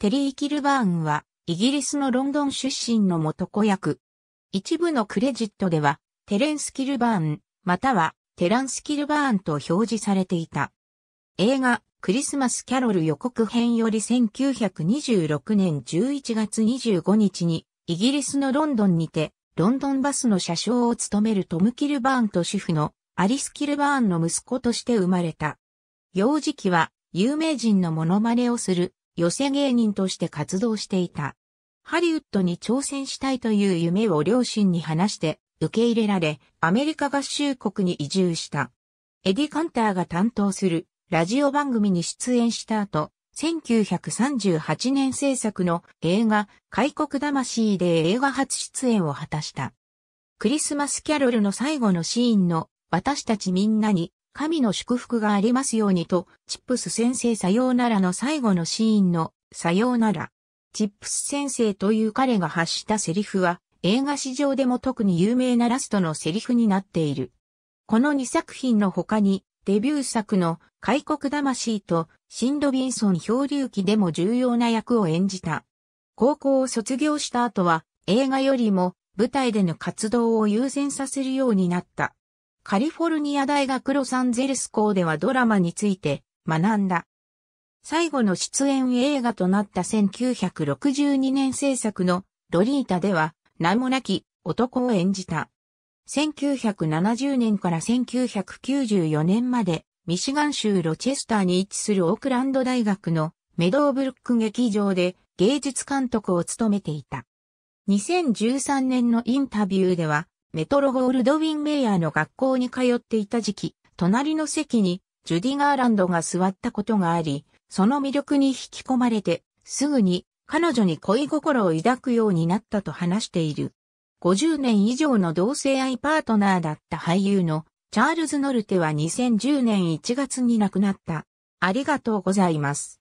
テリー・キルバーンは、イギリスのロンドン出身の元子役。一部のクレジットでは、テレンス・キルバーン、または、テランス・キルバーンと表示されていた。映画、クリスマス・キャロル予告編より1926年11月25日に、イギリスのロンドンにて、ロンドンバスの車掌を務めるトム・キルバーンと主婦のアリス・キルバーンの息子として生まれた。幼児期は有名人のモノマネをする寄せ芸人として活動していた。ハリウッドに挑戦したいという夢を両親に話して受け入れられ、アメリカ合衆国に移住した。エディ・カンターが担当するラジオ番組に出演した後、1938年制作の映画、開国魂で映画初出演を果たした。クリスマスキャロルの最後のシーンの私たちみんなに神の祝福がありますようにと、チップス先生さようならの最後のシーンの、さようなら。チップス先生という彼が発したセリフは、映画史上でも特に有名なラストのセリフになっている。この2作品の他に、デビュー作の、開国魂と、シンドビンソン漂流記でも重要な役を演じた。高校を卒業した後は、映画よりも、舞台での活動を優先させるようになった。カリフォルニア大学ロサンゼルス校ではドラマについて学んだ。最後の出演映画となった1962年制作のロリータでは名もなき男を演じた。1970年から1994年までミシガン州ロチェスターに位置するオークランド大学のメドーブルック劇場で芸術監督を務めていた。2013年のインタビューではメトロゴールドウィン・メイヤーの学校に通っていた時期、隣の席にジュディ・ガーランドが座ったことがあり、その魅力に引き込まれて、すぐに彼女に恋心を抱くようになったと話している。50年以上の同性愛パートナーだった俳優のチャールズ・ノルテは2010年1月に亡くなった。ありがとうございます。